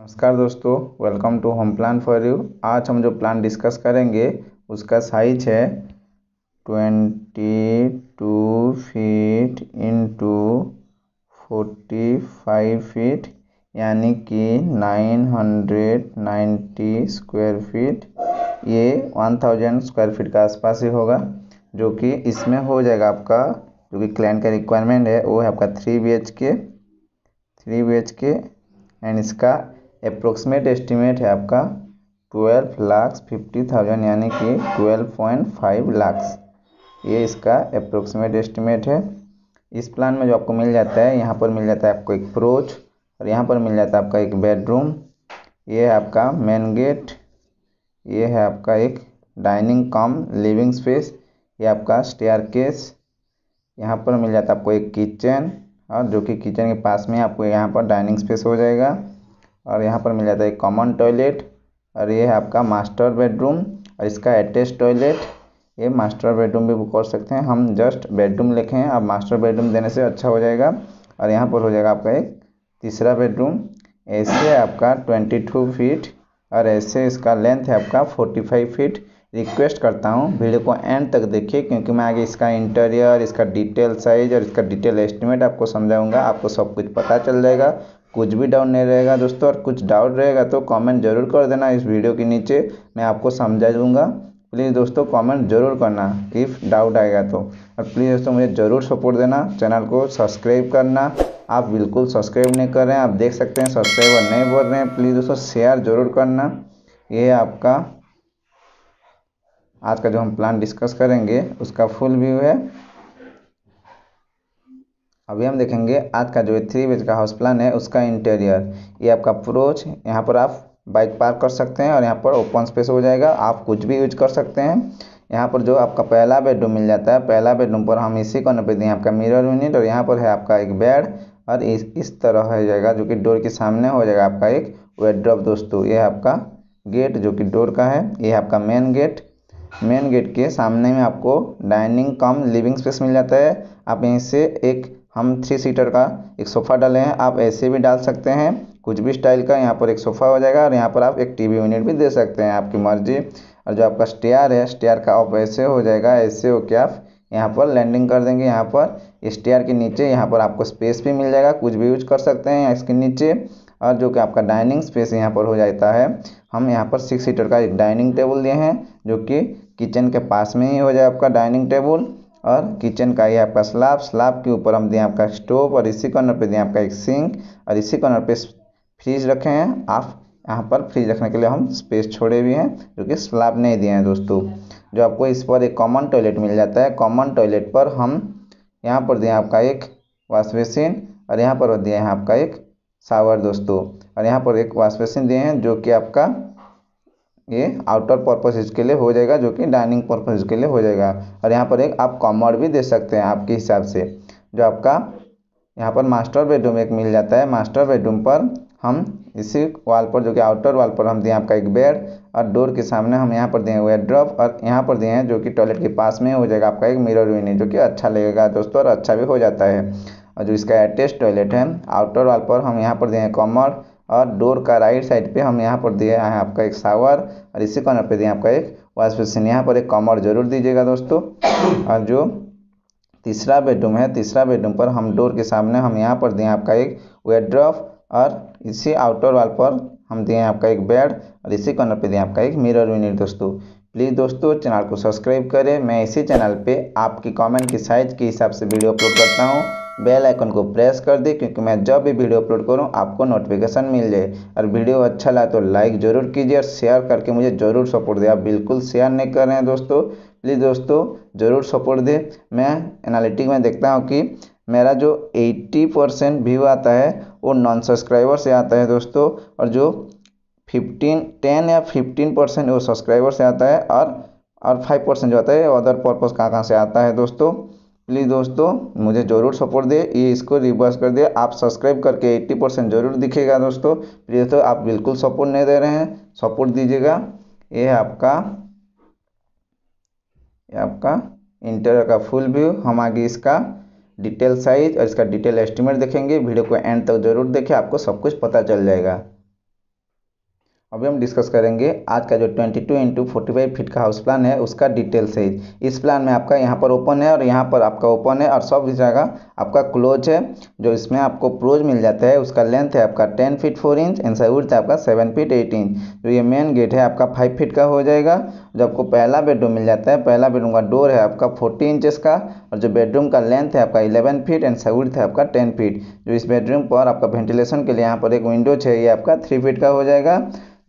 नमस्कार दोस्तों welcome to home plan for you आज हम जो प्लान डिस्कस करेंगे उसका साइज है twenty two feet into forty five feet यानी कि nine hundred ninety square feet ये वन थाउजेंड स्क्वायर फीट के आसपास ही होगा जो कि इसमें हो जाएगा आपका जो कि क्लाइंट का रिक्वायरमेंट है वो है आपका three B H K three B H K and इसका अप्रोक्सीमेट एस्टिमेट है आपका ट्वेल्व लाख फिफ्टी थाउजेंड यानी कि ट्वेल्व पॉइंट फाइव लाख ये इसका अप्रोक्सीमेट एस्टिमेट है इस प्लान में जो आपको मिल जाता है यहाँ पर मिल जाता है आपको एक प्रोच और यहाँ पर मिल जाता है आपका एक बेडरूम ये है आपका मेन गेट ये है आपका एक डाइनिंग कम लिविंग स्पेस ये आपका स्टेयर केस यहाँ पर मिल जाता है आपको एक किचन और जो कि किचन के पास में आपको यहाँ पर डाइनिंग स्पेस हो जाएगा और यहाँ पर मिल जाता है कॉमन टॉयलेट और ये है आपका मास्टर बेडरूम और इसका अटैच टॉयलेट ये मास्टर बेडरूम भी बुक कर सकते हैं हम जस्ट बेडरूम लिखे हैं अब मास्टर बेडरूम देने से अच्छा हो जाएगा और यहाँ पर हो जाएगा आपका एक तीसरा बेडरूम ऐसे आपका ट्वेंटी टू फीट और ऐसे इसका लेंथ है आपका फोर्टी फाइव फीट रिक्वेस्ट करता हूँ वीडियो को एंड तक देखिए क्योंकि मैं आगे इसका इंटीरियर इसका डिटेल साइज और इसका डिटेल एस्टिमेट आपको समझाऊंगा आपको सब कुछ पता चल जाएगा कुछ भी डाउट नहीं रहेगा दोस्तों और कुछ डाउट रहेगा तो कमेंट जरूर कर देना इस वीडियो के नीचे मैं आपको समझा दूंगा प्लीज़ दोस्तों कमेंट जरूर करना इफ़ डाउट आएगा तो और प्लीज़ दोस्तों मुझे ज़रूर सपोर्ट देना चैनल को सब्सक्राइब करना आप बिल्कुल सब्सक्राइब नहीं कर रहे हैं आप देख सकते हैं सब्सक्राइबर नहीं बोल रहे हैं प्लीज़ दोस्तों शेयर ज़रूर करना ये आपका आज का जो हम प्लान डिस्कस करेंगे उसका फुल व्यू है अभी हम देखेंगे आज का जो थ्री बेच का हाउस प्लान है उसका इंटीरियर ये आपका अप्रोच यहाँ पर आप बाइक पार्क कर सकते हैं और यहाँ पर ओपन स्पेस हो जाएगा आप कुछ भी यूज कर सकते हैं यहाँ पर जो आपका पहला बेडरूम मिल जाता है पहला बेडरूम पर हम इसी कॉर्नर पे दिए आपका मिरर यूनिट और यहाँ पर है आपका एक बेड और इस इस तरह हो जाएगा जो कि डोर के सामने हो जाएगा आपका एक वेड्रॉप दोस्तों ये आपका गेट जो कि डोर का है ये आपका मेन गेट मेन गेट के सामने में आपको डाइनिंग कम लिविंग स्पेस मिल जाता है आप यहीं से एक हम थ्री सीटर का एक सोफ़ा डाले हैं आप ऐसे भी डाल सकते हैं कुछ भी स्टाइल का यहाँ पर एक सोफ़ा हो जाएगा और यहाँ पर आप एक टीवी यूनिट भी दे सकते हैं आपकी मर्ज़ी और जो आपका स्टेयर है स्टेयर का आप ऐसे हो जाएगा ऐसे हो के आप यहाँ पर लैंडिंग कर देंगे यहाँ पर स्टेयर के नीचे यहाँ पर आपको स्पेस भी मिल जाएगा कुछ भी यूज कर सकते हैं इसके नीचे और जो कि आपका डाइनिंग स्पेस यहाँ पर हो जाता है हम यहाँ पर सिक्स सीटर का एक डाइनिंग टेबल दिए हैं जो कि किचन के पास में ही हो जाए आपका डाइनिंग टेबल और किचन का ये आपका स्लाब स्लाब के ऊपर हम दें आपका स्टोव और इसी कॉर्नर पे दें आपका एक सिंक और इसी कॉर्नर पे फ्रिज रखे हैं आप यहाँ पर फ्रिज रखने के लिए हम स्पेस छोड़े हुए हैं जो कि स्लाब नहीं दिए हैं दोस्तों जो आपको इस पर एक कॉमन टॉयलेट मिल जाता है कॉमन टॉयलेट पर हम यहाँ पर दें आपका एक वॉश बेसिन और यहाँ पर दिए हैं आपका एक सावर दोस्तों और यहाँ पर एक वॉश बेसिन दिए हैं जो कि आपका ये आउटर पर्पसेज के लिए हो जाएगा जो कि डाइनिंग पर्पसेज के लिए हो जाएगा और यहाँ पर एक आप कॉमर भी दे सकते हैं आपके हिसाब से जो आपका यहाँ पर मास्टर बेडरूम एक मिल जाता है मास्टर बेडरूम पर हम इसी वॉल पर जो कि आउटर वॉल पर हम दिए आपका एक बेड और डोर के सामने हम यहाँ पर दिए हुए ड्रॉप और यहाँ पर दिए हैं जो कि टॉयलेट के पास में हो जाएगा आपका एक मिरर भी नहीं जो कि अच्छा लगेगा दोस्तों और अच्छा भी हो जाता है और जो इसका एटेस्ट टॉयलेट है आउटर वॉल पर हम यहाँ पर दिए हैं कॉमर और डोर का राइट साइड पे हम यहाँ पर दिया है आपका एक सावर और इसी कॉर्नर पे दिया आपका एक वॉश बेसिन यहाँ पर एक कमर जरूर दीजिएगा दोस्तों और जो तीसरा बेडरूम है तीसरा बेडरूम पर हम डोर के सामने हम यहाँ पर दिए आपका एक वेड्रॉफ और इसी आउटर वाल पर हम दिए आपका एक बेड और इसी कॉर्नर पर दिए आपका एक मिररर यूनिट दोस्तों प्लीज़ दोस्तों चैनल को सब्सक्राइब करें मैं इसी चैनल पे आपकी कमेंट की साइज के हिसाब से वीडियो अपलोड करता हूँ बेल आइकन को प्रेस कर दें क्योंकि मैं जब भी वीडियो अपलोड करूँ आपको नोटिफिकेशन मिल जाए और वीडियो अच्छा लगा तो लाइक ज़रूर कीजिए और शेयर करके मुझे ज़रूर सपोर्ट दें आप बिल्कुल शेयर नहीं कर रहे हैं दोस्तों प्लीज़ दोस्तों ज़रूर सपोर्ट दें मैं एनालिटिक में देखता हूँ कि मेरा जो 80 परसेंट व्यू आता है वो नॉन सब्सक्राइबर से आता है दोस्तों और जो 15 10 या 15 परसेंट वो सब्सक्राइबर से आता है और और 5 परसेंट जो आता है वो अदर पर्पज़ कहाँ कहाँ से आता है दोस्तों प्लीज़ दोस्तों मुझे ज़रूर सपोर्ट दे ये इसको रिवर्स कर दे आप सब्सक्राइब करके 80 परसेंट ज़रूर दिखेगा दोस्तों प्लीज़ दोस्तों आप बिल्कुल सपोर्ट नहीं दे रहे हैं सपोर्ट दीजिएगा ये है आपका ये आपका इंटर का फुल व्यू हम आगे इसका डिटेल साइज और इसका डिटेल एस्टिमेट देखेंगे वीडियो को एंड तक तो जरूर देखें आपको सब कुछ पता चल जाएगा अभी हम डिस्कस करेंगे आज का जो 22 टू इंटू फीट का हाउस प्लान है उसका डिटेल से इस प्लान में आपका यहाँ पर ओपन है और यहाँ पर आपका ओपन है और सब जगह आपका क्लोज है जो इसमें आपको प्रोज मिल जाता है उसका लेंथ है आपका 10 फीट 4 इंच एंड साइड है आपका 7 फीट 8 इंच जो ये मेन गेट है आपका 5 फीट का हो जाएगा जो आपको पहला बेडरूम मिल जाता है पहला बेडरूम का डोर है आपका फोर्टी इंचेस का और जो बेडरूम का लेंथ है आपका इलेवन फीट एंड सविथ है आपका टेन फीट जो इस बेडरूम पर आपका वेंटिलेशन के लिए यहाँ पर एक विंडो चाहिए आपका थ्री फीट का हो जाएगा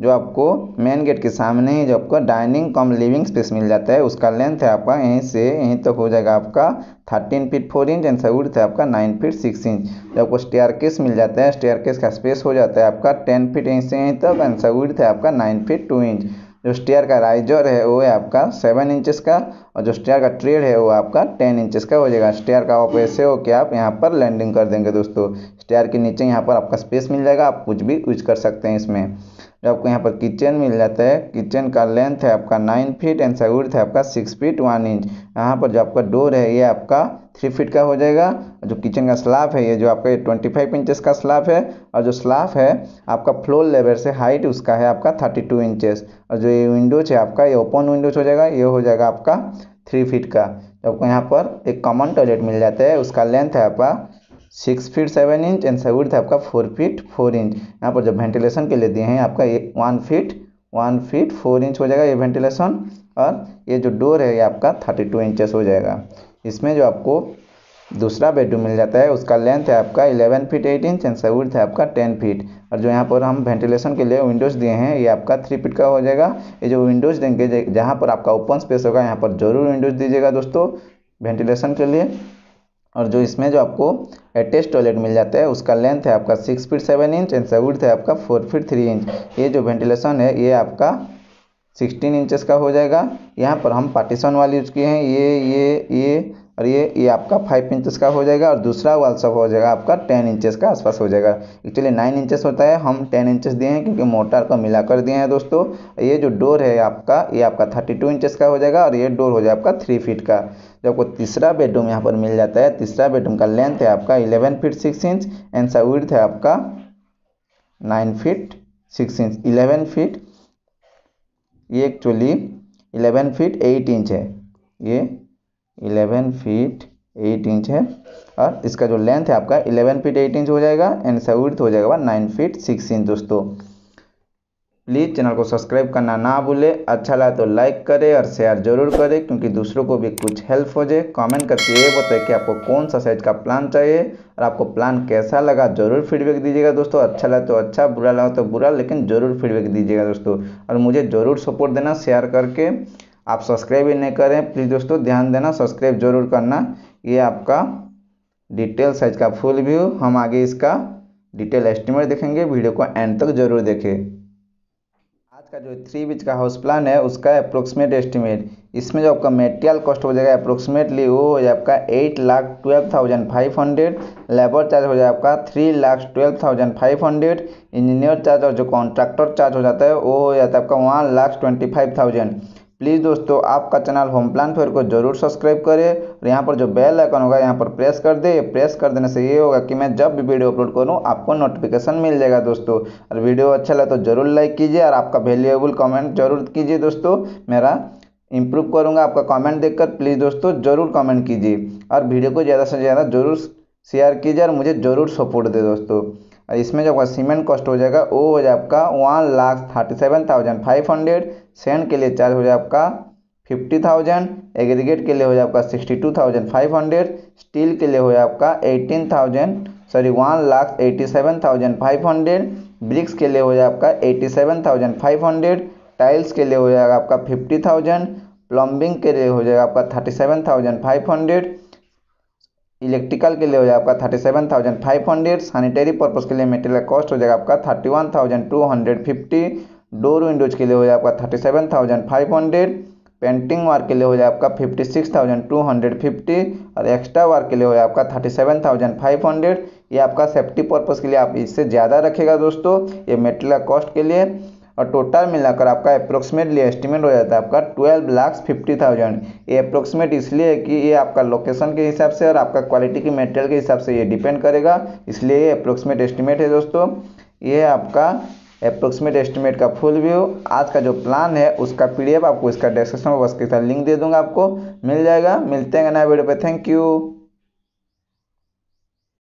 जो आपको मेन गेट के सामने ही जो आपका डाइनिंग कम लिविंग स्पेस मिल जाता है उसका लेंथ है आपका यहीं से यहीं तक तो हो जाएगा आपका thirteen feet four inch and width है आपका नाइन फीट सिक्स इंच जो आपको स्टेयर केस मिल जाता है स्टेयर केस का स्पेस हो जाता है आपका टेन फीट यहीं से यहीं तक एंड सविथ है आपका नाइन फीट टू इंच जो स्टेयर का राइजर है वो है आपका सेवन इंचेस का और जो स्टेयर का ट्रेड है वो आपका टेन इंचेस का हो जाएगा स्टेयर का आप ऐसे हो कि आप यहाँ पर लैंडिंग कर देंगे दोस्तों स्टेयर के नीचे यहाँ पर आपका स्पेस मिल जाएगा आप कुछ भी यूज कर सकते हैं इसमें जो आपको यहाँ पर किचन मिल जाता है किचन का लेंथ है आपका नाइन फीट एंड सगुर्थ है आपका सिक्स फीट वन इंच यहाँ पर जो आपका डोर है ये आपका थ्री फीट का हो जाएगा जो किचन का स्लाब है ये जो आपका ये ट्वेंटी फाइव इंचेस का स्लाब है और जो स्लाब है आपका फ्लोर लेवल से हाइट उसका है आपका थर्टी टू इंचेस और जो ये विंडोज है आपका ये ओपन विंडोज हो जाएगा ये हो जाएगा आपका थ्री फीट का तो आपको यहाँ पर एक कॉमन टॉयलेट मिल जाता है उसका लेंथ है आपका six feet seven inch and seven था आपका फोर फीट फोर इंच यहाँ पर जब वेंटिलेशन के लिए दिए हैं आपका ये one feet one feet four inch हो जाएगा ये वेंटिलेशन और ये जो डोर है ये आपका थर्टी टू इंचेस हो जाएगा इसमें जो आपको दूसरा बेडरूम मिल जाता है उसका लेंथ है आपका eleven feet eight inch and seven था आपका टेन फीट और जो यहाँ पर हम वेंटिलेशन के लिए विंडोज़ दिए हैं ये आपका थ्री फीट का हो जाएगा ये जो विंडोज़ देंगे जहाँ पर आपका ओपन स्पेस होगा यहाँ पर ज़रूर विंडोज़ दीजिएगा दोस्तों वेंटिलेशन के लिए और जो इसमें जो आपको अटैच टॉयलेट मिल जाता है उसका लेंथ है आपका six feet seven inch and width है आपका फोर फीट थ्री इंच ये जो वेंटिलेशन है ये आपका सिक्सटीन इंचेस का हो जाएगा यहाँ पर हम पार्टीशन वाले यूज़ किए हैं ये ये ये और ये ये आपका फाइव इंचेस का हो जाएगा और दूसरा वाल सब हो जाएगा आपका टेन इंचेस का आसपास हो जाएगा एक्चुअली नाइन इंचेस होता है हम टेन इंचेस दिए हैं क्योंकि मोटर को मिलाकर दिए हैं दोस्तों ये जो डोर है आपका ये आपका थर्टी टू इंचेस का हो जाएगा और ये डोर हो जाए आपका थ्री फीट का जो आपको तीसरा बेडरूम यहाँ पर मिल जाता है तीसरा बेडरूम का लेंथ है आपका eleven feet six inch and सा विड्थ है आपका nine feet six inch eleven feet ये actually eleven feet eight inch है ये इलेवन फीट एट इंच है और इसका जो लेंथ है आपका इलेवन फीट एट इंच हो जाएगा एंड इसका विड्थ हो जाएगा नाइन फीट सिक्स इंच दोस्तों प्लीज़ चैनल को सब्सक्राइब करना ना भूले अच्छा लगा तो लाइक करें और शेयर जरूर करें क्योंकि दूसरों को भी कुछ हेल्प हो जाए कमेंट करके ये बताए कि आपको कौन सा साइज का प्लान चाहिए और आपको प्लान कैसा लगा जरूर फीडबैक दीजिएगा दोस्तों अच्छा लगा तो अच्छा बुरा लगा तो बुरा लेकिन ज़रूर फीडबैक दीजिएगा दोस्तों और मुझे ज़रूर सपोर्ट देना शेयर करके आप सब्सक्राइब ही नहीं करें प्लीज़ दोस्तों ध्यान देना सब्सक्राइब जरूर करना ये आपका डिटेल साइज का फुल व्यू हम आगे इसका डिटेल एस्टिमेट देखेंगे वीडियो को एंड तक जरूर देखें आज का जो थ्री बीच का हाउस प्लान है उसका अप्रोक्सीमेट एस्टिमेट इसमें जो आपका मेटेरियल कॉस्ट हो जाएगा अप्रोक्सीमेटली वो हो जाए आपका eight lakh twelve thousand five hundred labour charge हो जाए आपका three lakh twelve thousand five hundred engineer charge और जो कॉन्ट्रैक्टर चार्ज हो जाता है वो हो जाता है आपका one lakh twenty five thousand please दोस्तों आपका चैनल होम प्लान फेयर को जरूर सब्सक्राइब करें और यहाँ पर जो बेल आइकन होगा यहाँ पर प्रेस कर दे प्रेस कर देने से ये होगा कि मैं जब भी वीडियो अपलोड करूँ आपको नोटिफिकेशन मिल जाएगा दोस्तों और वीडियो अच्छा लगे तो जरूर लाइक कीजिए और आपका वैल्यूएबल कमेंट जरूर कीजिए दोस्तों मेरा इम्प्रूव करूँगा आपका देख कर प्लीज़ दोस्तों ज़रूर कॉमेंट कीजिए और वीडियो को ज़्यादा से ज़्यादा जरूर शेयर कीजिए और मुझे ज़रूर सपोर्ट दे दोस्तों और इसमें जो आपका सीमेंट कॉस्ट हो जाएगा वो हो जाएगा आपका one lakh thirty seven thousand five hundred sand के लिए चार्ज हो जाए आपका फिफ्टी थाउजेंड एग्रीगेट के लिए हो जाए आपका sixty two thousand five hundred steel के लिए हो जाए आपका eighteen thousand sorry one lakh eighty seven thousand five hundred bricks के लिए हो जाए आपका eighty seven thousand five hundred tiles के लिए हो जाएगा आपका फिफ्टी थाउजेंड प्लम्बिंग के लिए हो जाएगा आपका thirty seven thousand five hundred electrical के लिए हो जाएगा आपका thirty seven thousand five hundred sanitary purpose के लिए मेटेरियल कॉस्ट हो जाएगा आपका thirty one thousand two hundred fifty door windows के लिए हो जाए आपका thirty seven thousand five hundred painting work के लिए हो जाए आपका fifty six thousand two hundred fifty और एक्स्ट्रा वर्क के लिए हो जाए आपका thirty seven thousand five hundred ये आपका सेफ्टी पर्पज़ के लिए आप इससे ज़्यादा रखेगा दोस्तों ये मेटेरियल कॉस्ट के लिए और टोटल मिलाकर आपका अप्रोक्सीमेटली एस्टिमेट हो जाता है आपका ट्वेल्व लाख फिफ्टी थाउजेंड ये अप्रोक्सीमेट इसलिए है कि ये आपका लोकेशन के हिसाब से और आपका क्वालिटी की मटेरियल के हिसाब से ये डिपेंड करेगा इसलिए ये अप्रोक्सीमेट एस्टिमेट है दोस्तों ये आपका अप्रोक्सीमेट एस्टिमेट का फुल व्यू आज का जो प्लान है उसका पीडीएफ आपको इसका डिस्क्रिप्शन बॉक्स के साथ लिंक दे दूंगा आपको मिल जाएगा मिलते हैं नया वीडियो पे थैंक यू